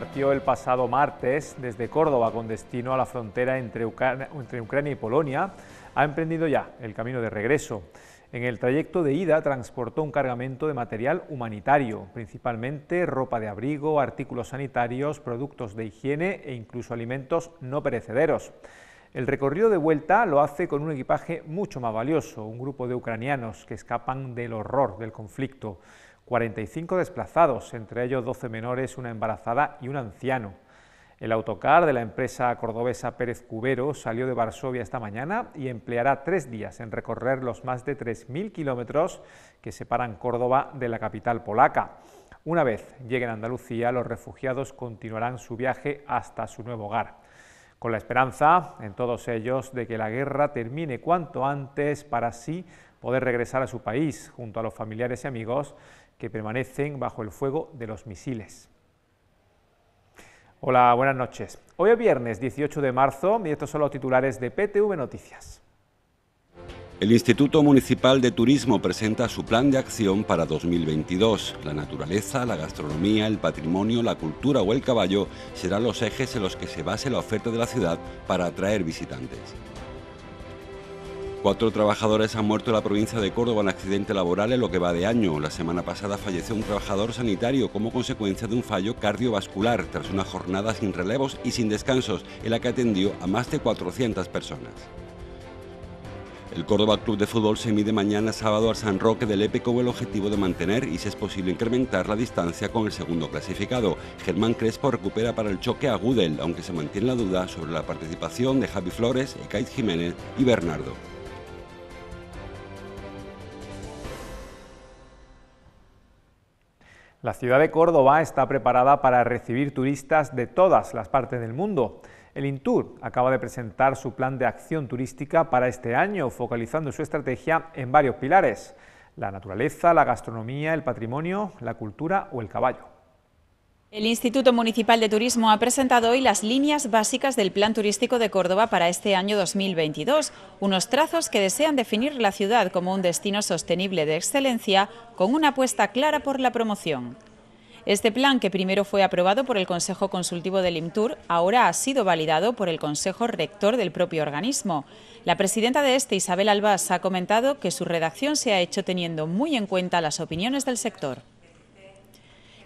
partió el pasado martes desde Córdoba con destino a la frontera entre, Ucrania, y Polonia, ha emprendido ya el camino de regreso. En el trayecto de ida transportó un cargamento de material humanitario, principalmente ropa de abrigo, artículos sanitarios, productos de higiene e incluso alimentos no perecederos. El recorrido de vuelta lo hace con un equipaje mucho más valioso, un grupo de ucranianos que escapan del horror del conflicto. 45 desplazados, entre ellos 12 menores, una embarazada y un anciano. El autocar de la empresa cordobesa Pérez Cubero salió de Varsovia esta mañana y empleará tres días en recorrer los más de 3.000 kilómetros que separan Córdoba de la capital polaca. Una vez lleguen a Andalucía, los refugiados continuarán su viaje hasta su nuevo hogar, con la esperanza, en todos ellos, de que la guerra termine cuanto antes para así poder regresar a su país junto a los familiares y amigos que permanecen bajo el fuego de los misiles. Hola, buenas noches. Hoy es viernes 18 de marzo y estos son los titulares de PTV Noticias. El Instituto Municipal de Turismo presenta su plan de acción para 2022. La naturaleza, la gastronomía, el patrimonio, la cultura o el caballo serán los ejes en los que se base la oferta de la ciudad para atraer visitantes. Cuatro trabajadores han muerto en la provincia de Córdoba en accidente laboral en lo que va de año. La semana pasada falleció un trabajador sanitario como consecuencia de un fallo cardiovascular tras una jornada sin relevos y sin descansos en la que atendió a más de 400 personas. El Córdoba Club de Fútbol se mide mañana sábado al San Roque del Epe con el objetivo de mantener y si es posible incrementar la distancia con el segundo clasificado. Germán Crespo recupera para el choque a Gudel, aunque se mantiene la duda sobre la participación de Javi Flores, Ekaid Jiménez y Bernardo. La ciudad de Córdoba está preparada para recibir turistas de todas las partes del mundo. El Intur acaba de presentar su plan de acción turística para este año, focalizando su estrategia en varios pilares, la naturaleza, la gastronomía, el patrimonio, la cultura o el caballo. El Instituto Municipal de Turismo ha presentado hoy las líneas básicas del Plan Turístico de Córdoba para este año 2022, unos trazos que desean definir la ciudad como un destino sostenible de excelencia con una apuesta clara por la promoción. Este plan, que primero fue aprobado por el Consejo Consultivo del IMTUR, ahora ha sido validado por el Consejo Rector del propio organismo. La presidenta de este, Isabel Albás, ha comentado que su redacción se ha hecho teniendo muy en cuenta las opiniones del sector.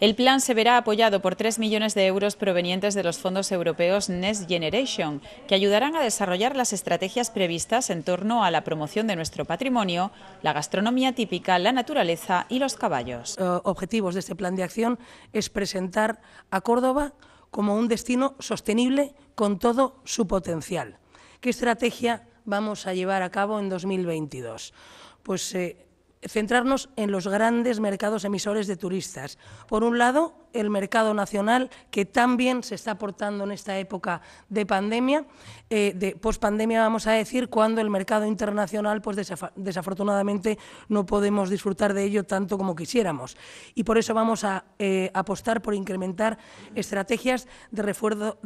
El plan se verá apoyado por 3 millones de euros provenientes de los fondos europeos Next Generation, que ayudarán a desarrollar las estrategias previstas en torno a la promoción de nuestro patrimonio, la gastronomía típica, la naturaleza y los caballos. Eh, objetivos de este plan de acción es presentar a Córdoba como un destino sostenible con todo su potencial. ¿Qué estrategia vamos a llevar a cabo en 2022? Pues eh, centrarnos en los grandes mercados emisores de turistas. Por un lado, el mercado nacional, que también se está aportando en esta época de pandemia, eh, de pospandemia vamos a decir, cuando el mercado internacional, pues desafortunadamente no podemos disfrutar de ello tanto como quisiéramos. Y por eso vamos a eh, apostar por incrementar estrategias de refuerzo,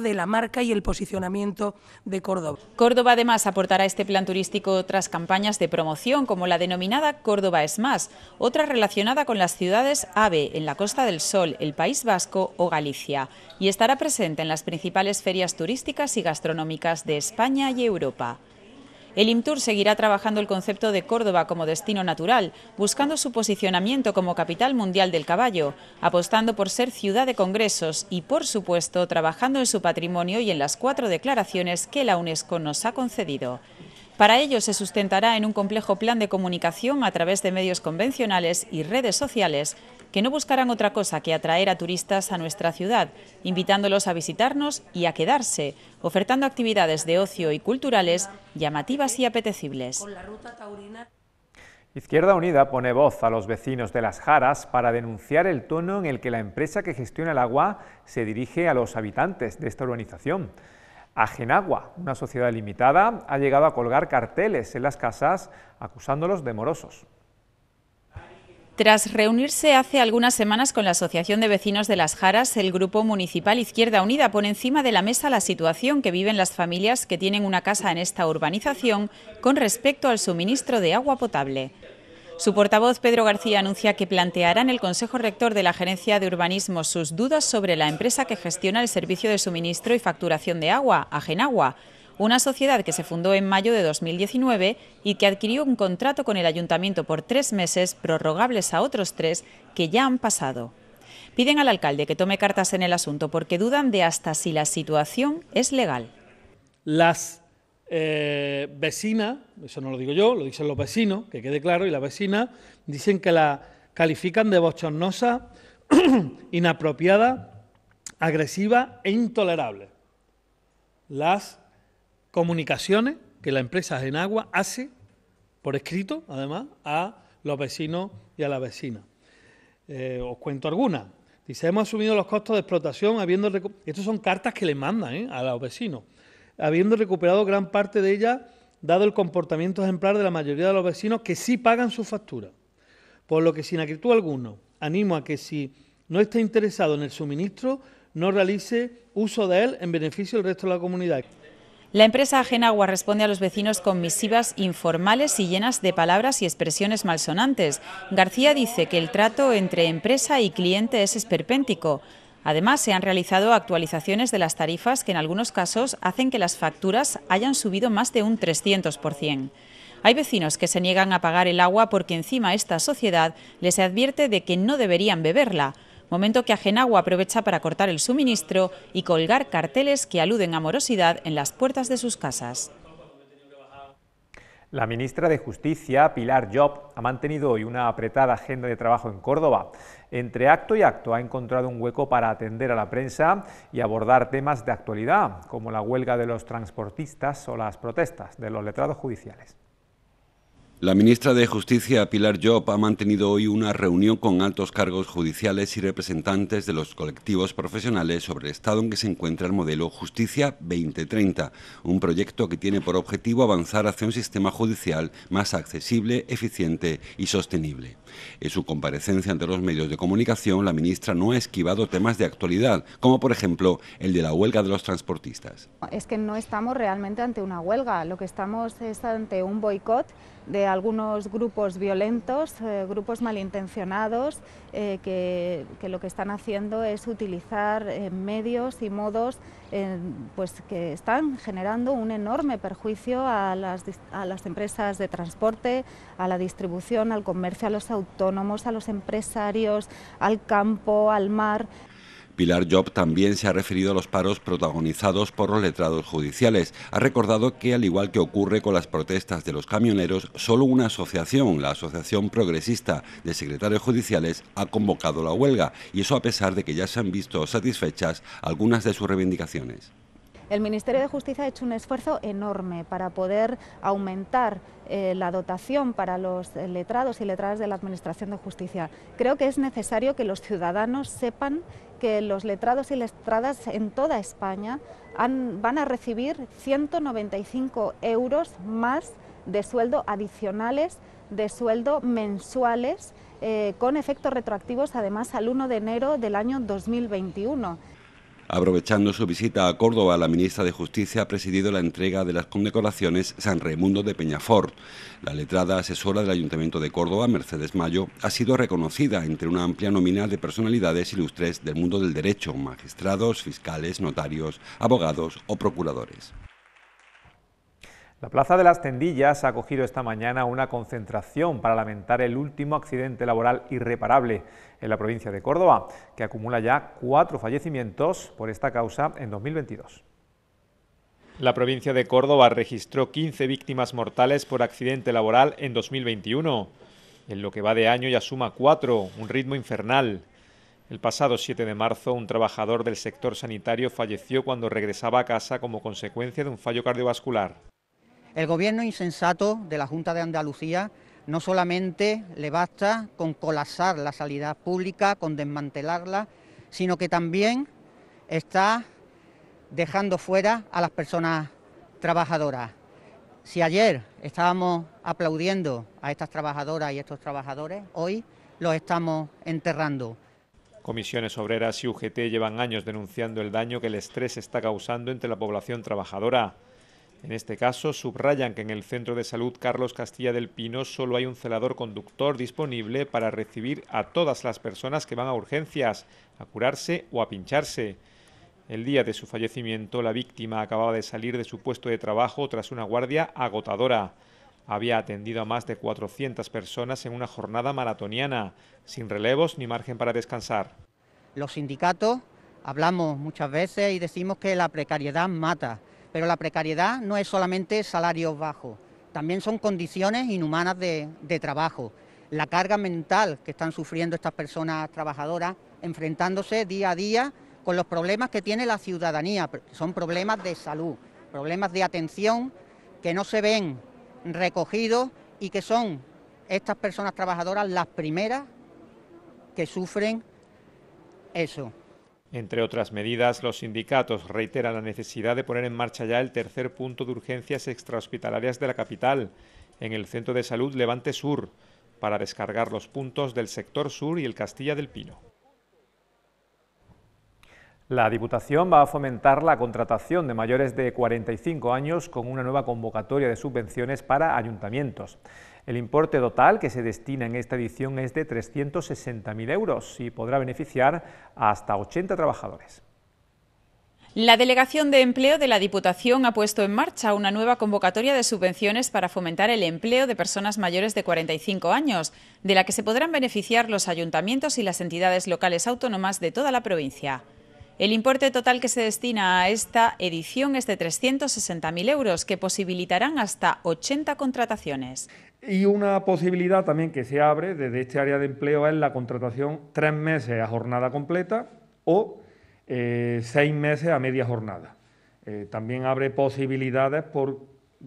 de la marca y el posicionamiento de Córdoba. Córdoba además aportará a este plan turístico otras campañas de promoción, como la denominada Córdoba es más, otra relacionada con las ciudades AVE en la Costa del Sol, el País Vasco o Galicia, y estará presente en las principales ferias turísticas y gastronómicas de España y Europa. El IMTUR seguirá trabajando el concepto de Córdoba como destino natural, buscando su posicionamiento como capital mundial del caballo, apostando por ser ciudad de congresos y, por supuesto, trabajando en su patrimonio y en las cuatro declaraciones que la UNESCO nos ha concedido. Para ello se sustentará en un complejo plan de comunicación a través de medios convencionales y redes sociales que no buscarán otra cosa que atraer a turistas a nuestra ciudad, invitándolos a visitarnos y a quedarse, ofertando actividades de ocio y culturales llamativas y apetecibles. Izquierda Unida pone voz a los vecinos de Las Jaras para denunciar el tono en el que la empresa que gestiona el agua se dirige a los habitantes de esta urbanización. Agenagua, una sociedad limitada, ha llegado a colgar carteles en las casas acusándolos de morosos. Tras reunirse hace algunas semanas con la Asociación de Vecinos de Las Jaras, el Grupo Municipal Izquierda Unida pone encima de la mesa la situación que viven las familias que tienen una casa en esta urbanización con respecto al suministro de agua potable. Su portavoz, Pedro García, anuncia que planteará en el Consejo Rector de la Gerencia de Urbanismo sus dudas sobre la empresa que gestiona el servicio de suministro y facturación de agua, Agenagua, una sociedad que se fundó en mayo de 2019 y que adquirió un contrato con el ayuntamiento por tres meses, prorrogables a otros tres que ya han pasado. Piden al alcalde que tome cartas en el asunto porque dudan de hasta si la situación es legal. Las eh, vecinas, eso no lo digo yo, lo dicen los vecinos, que quede claro, y la vecina dicen que la califican de bochornosa, inapropiada, agresiva e intolerable. Las comunicaciones que la empresa Genagua hace, por escrito además, a los vecinos y a la vecina. Eh, os cuento algunas. Dice, hemos asumido los costos de explotación habiendo... Estos son cartas que le mandan ¿eh? a los vecinos habiendo recuperado gran parte de ella, dado el comportamiento ejemplar de la mayoría de los vecinos que sí pagan su factura. Por lo que sin acritud alguno, animo a que si no está interesado en el suministro, no realice uso de él en beneficio del resto de la comunidad. La empresa Agenagua responde a los vecinos con misivas informales y llenas de palabras y expresiones malsonantes. García dice que el trato entre empresa y cliente es esperpéntico. Además, se han realizado actualizaciones de las tarifas que en algunos casos hacen que las facturas hayan subido más de un 300%. Hay vecinos que se niegan a pagar el agua porque encima esta sociedad les advierte de que no deberían beberla, momento que Agenagua aprovecha para cortar el suministro y colgar carteles que aluden a morosidad en las puertas de sus casas. La ministra de Justicia, Pilar Job, ha mantenido hoy una apretada agenda de trabajo en Córdoba. Entre acto y acto ha encontrado un hueco para atender a la prensa y abordar temas de actualidad, como la huelga de los transportistas o las protestas de los letrados judiciales. La ministra de Justicia, Pilar Job, ha mantenido hoy una reunión con altos cargos judiciales y representantes de los colectivos profesionales sobre el estado en que se encuentra el modelo Justicia 2030, un proyecto que tiene por objetivo avanzar hacia un sistema judicial más accesible, eficiente y sostenible. En su comparecencia ante los medios de comunicación, la ministra no ha esquivado temas de actualidad, como por ejemplo el de la huelga de los transportistas. Es que no estamos realmente ante una huelga, lo que estamos es ante un boicot de algunos grupos violentos, eh, grupos malintencionados, eh, que, lo que están haciendo es utilizar eh, medios y modos pues que están generando un enorme perjuicio a las, a las empresas de transporte, a la distribución, al comercio, a los autónomos, a los empresarios, al campo, al mar. Pilar Job también se ha referido a los paros protagonizados por los letrados judiciales. Ha recordado que, al igual que ocurre con las protestas de los camioneros, solo una asociación, la Asociación Progresista de Secretarios Judiciales, ha convocado la huelga, y eso a pesar de que ya se han visto satisfechas algunas de sus reivindicaciones. El Ministerio de Justicia ha hecho un esfuerzo enorme para poder aumentar eh, la dotación para los letrados y letradas de la Administración de Justicia. Creo que es necesario que los ciudadanos sepan que los letrados y letradas en toda España van a recibir 195 euros más de sueldo adicionales, de sueldo mensuales, eh, con efectos retroactivos además al 1 de enero del año 2021. Aprovechando su visita a Córdoba, la ministra de Justicia ha presidido la entrega de las condecoraciones San Raimundo de Peñafort. La letrada asesora del Ayuntamiento de Córdoba, Mercedes Mayo, ha sido reconocida entre una amplia nómina de personalidades ilustres del mundo del derecho, magistrados, fiscales, notarios, abogados o procuradores. La Plaza de las Tendillas ha acogido esta mañana una concentración para lamentar el último accidente laboral irreparable en la provincia de Córdoba, que acumula ya cuatro fallecimientos por esta causa en 2022. La provincia de Córdoba registró 15 víctimas mortales por accidente laboral en 2021. En lo que va de año ya suma cuatro, un ritmo infernal. El pasado 7 de marzo, un trabajador del sector sanitario falleció cuando regresaba a casa como consecuencia de un fallo cardiovascular. El gobierno insensato de la Junta de Andalucía no solamente le basta con colapsar la salida pública, con desmantelarla, sino que también está dejando fuera a las personas trabajadoras. Si ayer estábamos aplaudiendo a estas trabajadoras y estos trabajadores, hoy los estamos enterrando. Comisiones Obreras y UGT llevan años denunciando el daño que el estrés está causando entre la población trabajadora. En este caso, subrayan que en el Centro de Salud Carlos Castilla del Pino solo hay un celador conductor disponible para recibir a todas las personas que van a urgencias, a curarse o a pincharse. El día de su fallecimiento, la víctima acababa de salir de su puesto de trabajo tras una guardia agotadora. Había atendido a más de 400 personas en una jornada maratoniana, sin relevos ni margen para descansar. Los sindicatos hablamos muchas veces y decimos que la precariedad mata. Pero la precariedad no es solamente salarios bajos, también son condiciones inhumanas de, trabajo, la carga mental que están sufriendo estas personas trabajadoras, enfrentándose día a día con los problemas que tiene la ciudadanía, son problemas de salud, problemas de atención que no se ven recogidos y que son estas personas trabajadoras las primeras que sufren eso. Entre otras medidas, los sindicatos reiteran la necesidad de poner en marcha ya el tercer punto de urgencias extrahospitalarias de la capital, en el Centro de Salud Levante Sur, para descargar los puntos del sector sur y el Castilla del Pino. La Diputación va a fomentar la contratación de mayores de 45 años con una nueva convocatoria de subvenciones para ayuntamientos. El importe total que se destina en esta edición es de 360.000 euros y podrá beneficiar hasta 80 trabajadores. La Delegación de Empleo de la Diputación ha puesto en marcha una nueva convocatoria de subvenciones para fomentar el empleo de personas mayores de 45 años, de la que se podrán beneficiar los ayuntamientos y las entidades locales autónomas de toda la provincia. El importe total que se destina a esta edición es de 360.000 euros, que posibilitarán hasta 80 contrataciones. Y una posibilidad también que se abre desde este área de empleo es la contratación tres meses a jornada completa o eh, seis meses a media jornada. Eh, también abre posibilidades por,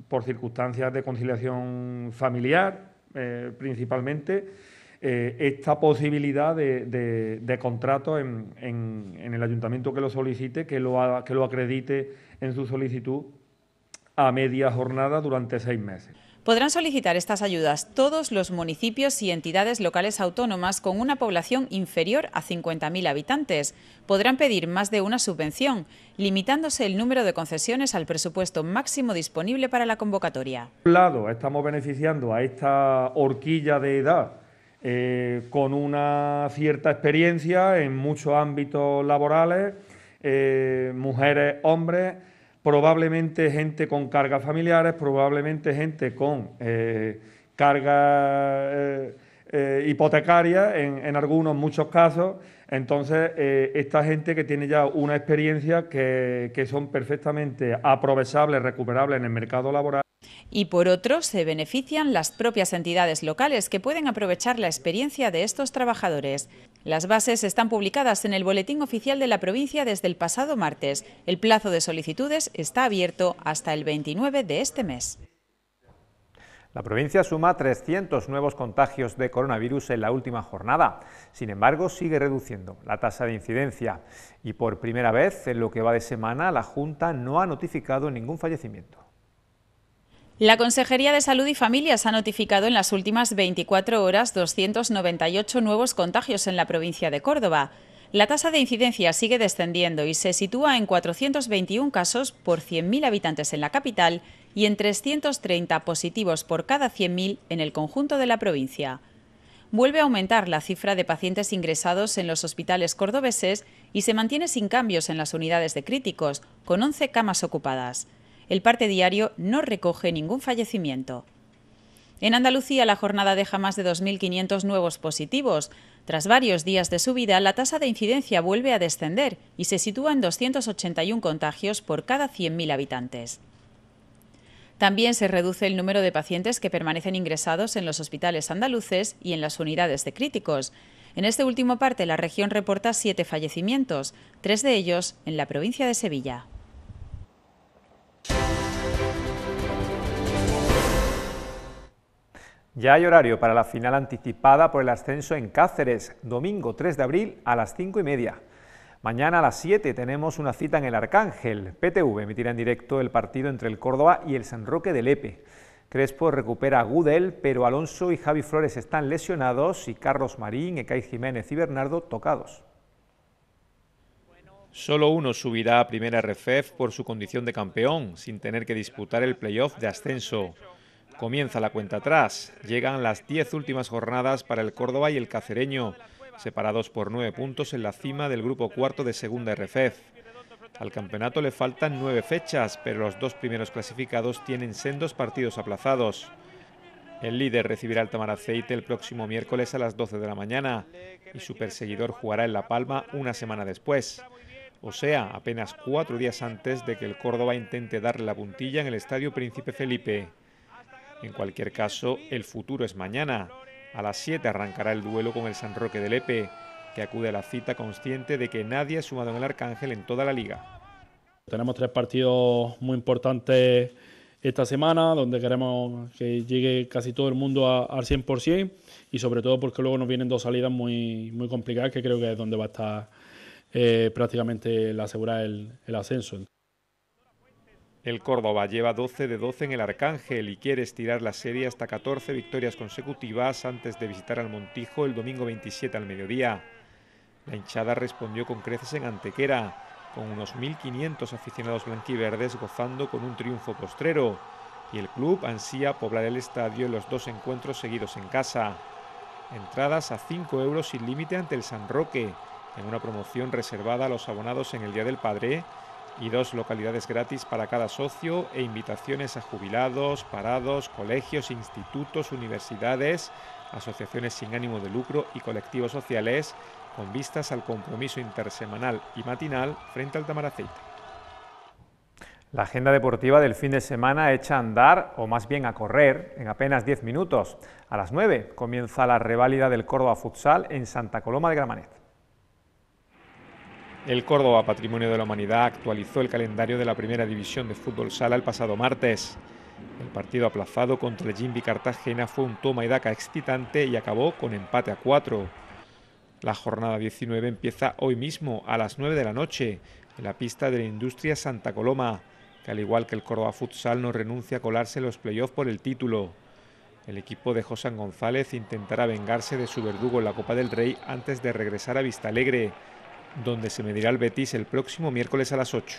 por, circunstancias de conciliación familiar, eh, principalmente eh, esta posibilidad de, contrato en, el ayuntamiento que lo solicite, que lo, que lo acredite en su solicitud a media jornada durante seis meses. Podrán solicitar estas ayudas todos los municipios y entidades locales autónomas con una población inferior a 50.000 habitantes. Podrán pedir más de una subvención, limitándose el número de concesiones al presupuesto máximo disponible para la convocatoria. Por un lado, estamos beneficiando a esta horquilla de edad eh, con una cierta experiencia en muchos ámbitos laborales, eh, mujeres, hombres, probablemente gente con cargas familiares, probablemente gente con eh, cargas eh, hipotecarias en, algunos, muchos casos. Entonces, esta gente que tiene ya una experiencia que, que son perfectamente aprovechables, recuperables en el mercado laboral. Y por otro, se benefician las propias entidades locales que pueden aprovechar la experiencia de estos trabajadores. Las bases están publicadas en el Boletín Oficial de la provincia desde el pasado martes. El plazo de solicitudes está abierto hasta el 29 de este mes. La provincia suma 300 nuevos contagios de coronavirus en la última jornada. Sin embargo, sigue reduciendo la tasa de incidencia. Y por primera vez en lo que va de semana, la Junta no ha notificado ningún fallecimiento. La Consejería de Salud y Familias ha notificado en las últimas 24 horas 298 nuevos contagios en la provincia de Córdoba. La tasa de incidencia sigue descendiendo y se sitúa en 421 casos por 100.000 habitantes en la capital y en 330 positivos por cada 100.000 en el conjunto de la provincia. Vuelve a aumentar la cifra de pacientes ingresados en los hospitales cordobeses y se mantiene sin cambios en las unidades de críticos, con 11 camas ocupadas el parte diario no recoge ningún fallecimiento. En Andalucía la jornada deja más de 2.500 nuevos positivos. Tras varios días de subida, la tasa de incidencia vuelve a descender y se sitúa en 281 contagios por cada 100.000 habitantes. También se reduce el número de pacientes que permanecen ingresados en los hospitales andaluces y en las unidades de críticos. En este último parte, la región reporta siete fallecimientos, tres de ellos en la provincia de Sevilla. Ya hay horario para la final anticipada por el ascenso en Cáceres, domingo 3 de abril a las 5 y media. Mañana a las 7 tenemos una cita en el Arcángel. PTV emitirá en directo el partido entre el Córdoba y el San Roque de Lepe. Crespo recupera a Gudel, pero Alonso y Javi Flores están lesionados y Carlos Marín, Ecai Jiménez y Bernardo tocados. Solo uno subirá a Primera RFEF e por su condición de campeón, sin tener que disputar el playoff de ascenso. Comienza la cuenta atrás. Llegan las diez últimas jornadas para el Córdoba y el Cacereño, separados por nueve puntos en la cima del grupo cuarto de segunda RFEF. E Al campeonato le faltan nueve fechas, pero los dos primeros clasificados tienen sendos partidos aplazados. El líder recibirá el Tamaraceite el próximo miércoles a las 12 de la mañana y su perseguidor jugará en La Palma una semana después. O sea, apenas cuatro días antes de que el Córdoba intente darle la puntilla en el Estadio Príncipe Felipe. En cualquier caso, el futuro es mañana. A las 7 arrancará el duelo con el San Roque del Epe, que acude a la cita consciente de que nadie ha sumado en el Arcángel en toda la liga. Tenemos tres partidos muy importantes esta semana, donde queremos que llegue casi todo el mundo al 100% y sobre todo porque luego nos vienen dos salidas muy, muy complicadas, que creo que es donde va a estar eh, prácticamente la asegurar el ascenso. El Córdoba lleva 12 de 12 en el Arcángel y quiere estirar la serie hasta 14 victorias consecutivas antes de visitar al Montijo el domingo 27 al mediodía. La hinchada respondió con creces en Antequera, con unos 1.500 aficionados blanquiverdes gozando con un triunfo postrero, y el club ansía poblar el estadio en los dos encuentros seguidos en casa. Entradas a 5 euros sin límite ante el San Roque, en una promoción reservada a los abonados en el Día del Padre y dos localidades gratis para cada socio e invitaciones a jubilados, parados, colegios, institutos, universidades, asociaciones sin ánimo de lucro y colectivos sociales con vistas al compromiso intersemanal y matinal frente al Tamaraceite. La agenda deportiva del fin de semana echa a andar, o más bien a correr, en apenas 10 minutos. A las 9 comienza la reválida del Córdoba Futsal en Santa Coloma de Gramanet. El Córdoba Patrimonio de la Humanidad actualizó el calendario de la primera división de fútbol sala el pasado martes. El partido aplazado contra el Jimbi Cartagena fue un toma y daca excitante y acabó con empate a cuatro. La jornada 19 empieza hoy mismo a las 9 de la noche en la pista de la Industria Santa Coloma, que al igual que el Córdoba Futsal no renuncia a colarse los playoffs por el título. El equipo de José González intentará vengarse de su verdugo en la Copa del Rey antes de regresar a Vistalegre donde se medirá el Betis el próximo miércoles a las 8.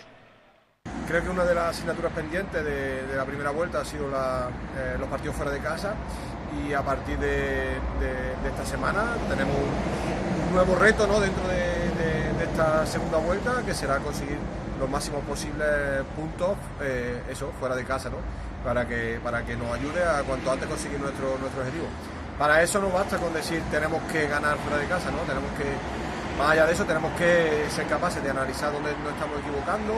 Creo que una de las asignaturas pendientes de, la primera vuelta ha sido eh, los partidos fuera de casa y a partir de, esta semana tenemos un nuevo reto dentro de, esta segunda vuelta que será conseguir los máximos posibles puntos eh, eso fuera de casa para, que, para que nos ayude a cuanto antes conseguir nuestro, nuestro objetivo. Para eso no basta con decir tenemos que ganar fuera de casa, ¿no? tenemos que más allá de eso, tenemos que ser capaces de analizar dónde nos estamos equivocando,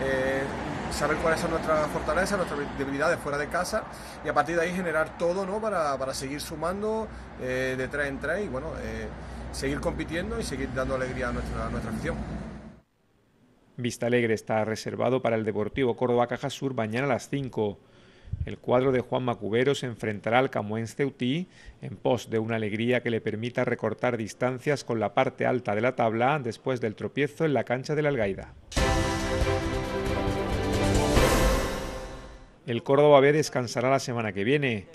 eh, saber cuáles son nuestras fortalezas, nuestras debilidades fuera de casa y a partir de ahí generar todo ¿no? para, seguir sumando eh, de tres en tres y bueno, eh, seguir compitiendo y seguir dando alegría a nuestra, a nuestra afición. Vista Alegre está reservado para el Deportivo Córdoba Caja Sur mañana a las 5. El cuadro de Juan Macubero se enfrentará al Camuens Ceutí en pos de una alegría que le permita recortar distancias con la parte alta de la tabla después del tropiezo en la cancha de la Algaida. El Córdoba B descansará la semana que viene.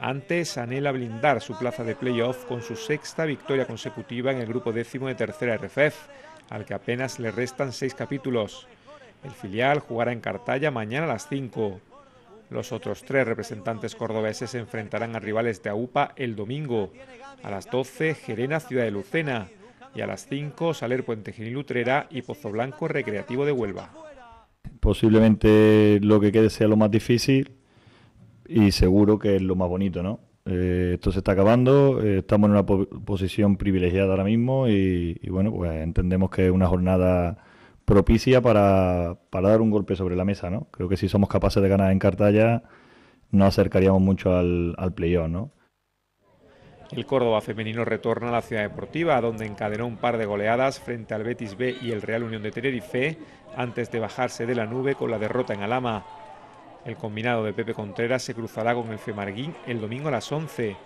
Antes anhela blindar su plaza de playoff con su sexta victoria consecutiva en el grupo décimo de tercera RFF, e al que apenas le restan seis capítulos. El filial jugará en Cartaya mañana a las 5. Los otros tres representantes cordobeses se enfrentarán a rivales de AUPA el domingo. A las 12, Gerena Ciudad de Lucena. Y a las 5, Saler Puente Genil Utrera y Pozo Blanco Recreativo de Huelva. Posiblemente lo que quede sea lo más difícil y seguro que es lo más bonito, ¿no? Eh, esto se está acabando, eh, estamos en una posición privilegiada ahora mismo y, y bueno, pues entendemos que es una jornada propicia para, dar un golpe sobre la mesa, ¿no? Creo que si somos capaces de ganar en cartalla, no acercaríamos mucho al, al ¿no? El Córdoba femenino retorna a la ciudad deportiva, donde encadenó un par de goleadas frente al Betis B y el Real Unión de Tenerife, antes de bajarse de la nube con la derrota en Alama. El combinado de Pepe Contreras se cruzará con el Femarguín el domingo a las 11,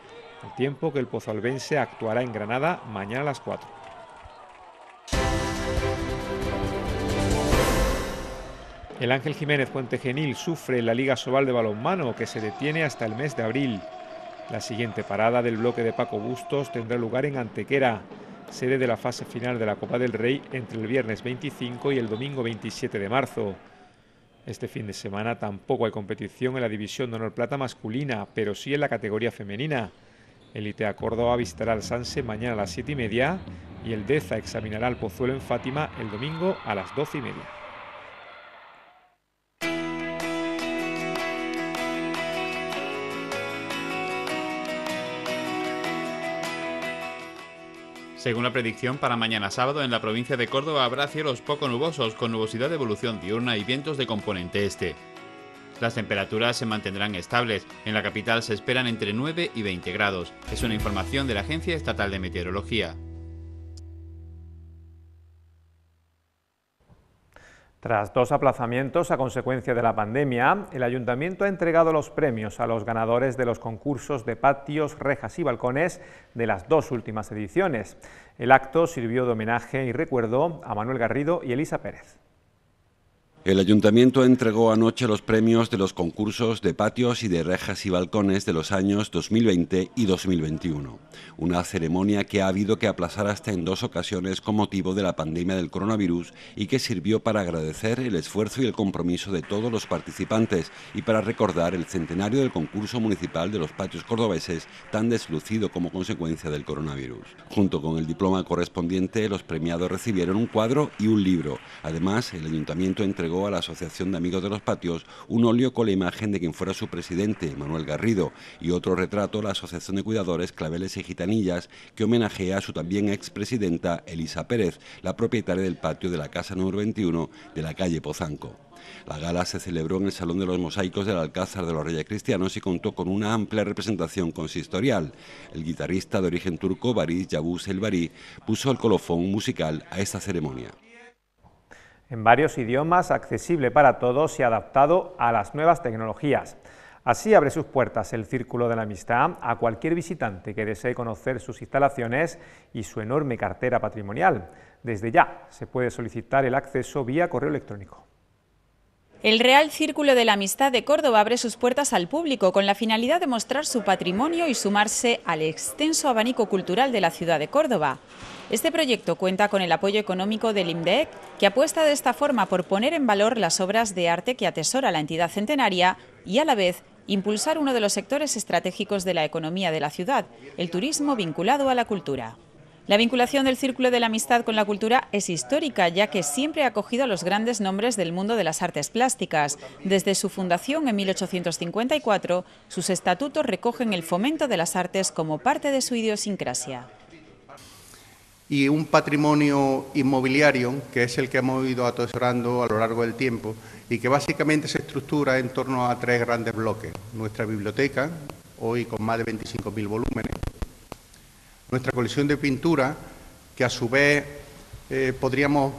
al tiempo que el Pozalbense actuará en Granada mañana a las 4. El Ángel Jiménez Puente Genil sufre la Liga Sobal de Balonmano, que se detiene hasta el mes de abril. La siguiente parada del bloque de Paco Bustos tendrá lugar en Antequera, sede de la fase final de la Copa del Rey entre el viernes 25 y el domingo 27 de marzo. Este fin de semana tampoco hay competición en la División de Honor Plata masculina, pero sí en la categoría femenina. El ITEA Córdoba visitará al Sanse mañana a las 7 y media y el DEZA examinará al Pozuelo en Fátima el domingo a las 12 y media. Según la predicción, para mañana sábado en la provincia de Córdoba habrá cielos poco nubosos con nubosidad de evolución diurna y vientos de componente este. Las temperaturas se mantendrán estables. En la capital se esperan entre 9 y 20 grados. Es una información de la Agencia Estatal de Meteorología. Tras dos aplazamientos a consecuencia de la pandemia, el Ayuntamiento ha entregado los premios a los ganadores de los concursos de patios, rejas y balcones de las dos últimas ediciones. El acto sirvió de homenaje y recuerdo a Manuel Garrido y Elisa Pérez. El ayuntamiento entregó anoche los premios de los concursos de patios y de rejas y balcones de los años 2020 y 2021, una ceremonia que ha habido que aplazar hasta en dos ocasiones con motivo de la pandemia del coronavirus y que sirvió para agradecer el esfuerzo y el compromiso de todos los participantes y para recordar el centenario del concurso municipal de los patios cordobeses tan deslucido como consecuencia del coronavirus. Junto con el diploma correspondiente, los premiados recibieron un cuadro y un libro. Además, el ayuntamiento entregó a la Asociación de Amigos de los Patios un óleo con la imagen de quien fuera su presidente, Manuel Garrido, y otro retrato a la Asociación de Cuidadores Claveles y Gitanillas, que homenajea a su también expresidenta Elisa Pérez, la propietaria del patio de la casa número 21 de la calle Pozanco. La gala se celebró en el Salón de los Mosaicos del Alcázar de los Reyes Cristianos y contó con una amplia representación consistorial. El guitarrista de origen turco Baris Yavuz Elbarí puso el colofón musical a esta ceremonia en varios idiomas, accesible para todos y adaptado a las nuevas tecnologías. Así abre sus puertas el Círculo de la Amistad a cualquier visitante que desee conocer sus instalaciones y su enorme cartera patrimonial. Desde ya se puede solicitar el acceso vía correo electrónico. El Real Círculo de la Amistad de Córdoba abre sus puertas al público con la finalidad de mostrar su patrimonio y sumarse al extenso abanico cultural de la ciudad de Córdoba. Este proyecto cuenta con el apoyo económico del IMDEC, que apuesta de esta forma por poner en valor las obras de arte que atesora la entidad centenaria y a la vez impulsar uno de los sectores estratégicos de la economía de la ciudad, el turismo vinculado a la cultura. La vinculación del Círculo de la Amistad con la cultura es histórica, ya que siempre ha acogido a los grandes nombres del mundo de las artes plásticas. Desde su fundación en 1854, sus estatutos recogen el fomento de las artes como parte de su idiosincrasia y un patrimonio inmobiliario, que es el que hemos ido atesorando a lo largo del tiempo y que básicamente se estructura en torno a tres grandes bloques. Nuestra biblioteca, hoy con más de 25.000 volúmenes, nuestra colección de pintura, que a su vez eh, podríamos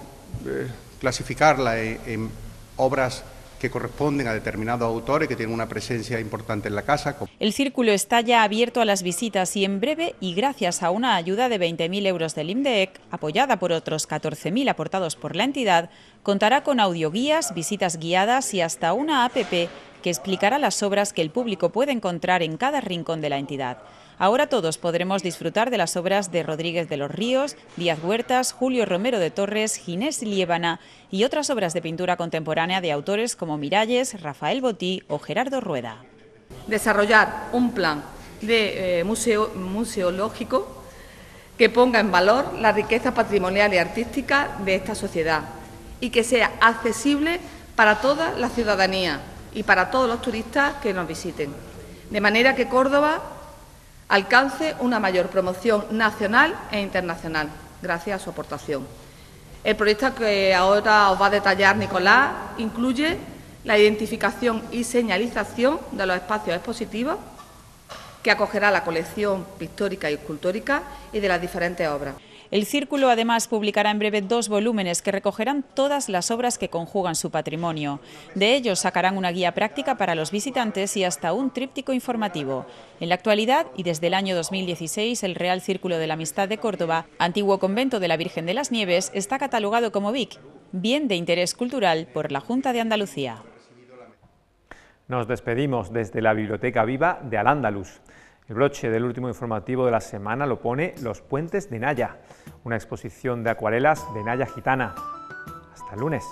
eh, clasificarla en obras que corresponden a determinados autores que tienen una presencia importante en la casa. El círculo está ya abierto a las visitas y en breve, y gracias a una ayuda de 20.000 euros del IMDEC, apoyada por otros 14.000 aportados por la entidad, contará con audioguías, visitas guiadas y hasta una APP que explicará las obras que el público puede encontrar en cada rincón de la entidad. Ahora todos podremos disfrutar de las obras de Rodríguez de los Ríos, Díaz Huertas, Julio Romero de Torres, Ginés Liébana y otras obras de pintura contemporánea de autores como Miralles, Rafael Botí o Gerardo Rueda. Desarrollar un plan de eh, museo, museológico que ponga en valor la riqueza patrimonial y artística de esta sociedad y que sea accesible para toda la ciudadanía, y para todos los turistas que nos visiten. De manera que Córdoba alcance una mayor promoción nacional e internacional, gracias a su aportación. El proyecto que ahora os va a detallar Nicolás incluye la identificación y señalización de los espacios expositivos que acogerá la colección pictórica y escultórica y de las diferentes obras. El Círculo además publicará en breve dos volúmenes que recogerán todas las obras que conjugan su patrimonio. De ellos sacarán una guía práctica para los visitantes y hasta un tríptico informativo. En la actualidad y desde el año 2016, el Real Círculo de la Amistad de Córdoba, antiguo convento de la Virgen de las Nieves, está catalogado como BIC, bien de interés cultural por la Junta de Andalucía. Nos despedimos desde la Biblioteca Viva de Al-Ándalus. El broche del último informativo de la semana lo pone Los Puentes de Naya, una exposición de acuarelas de Naya Gitana. Hasta el lunes.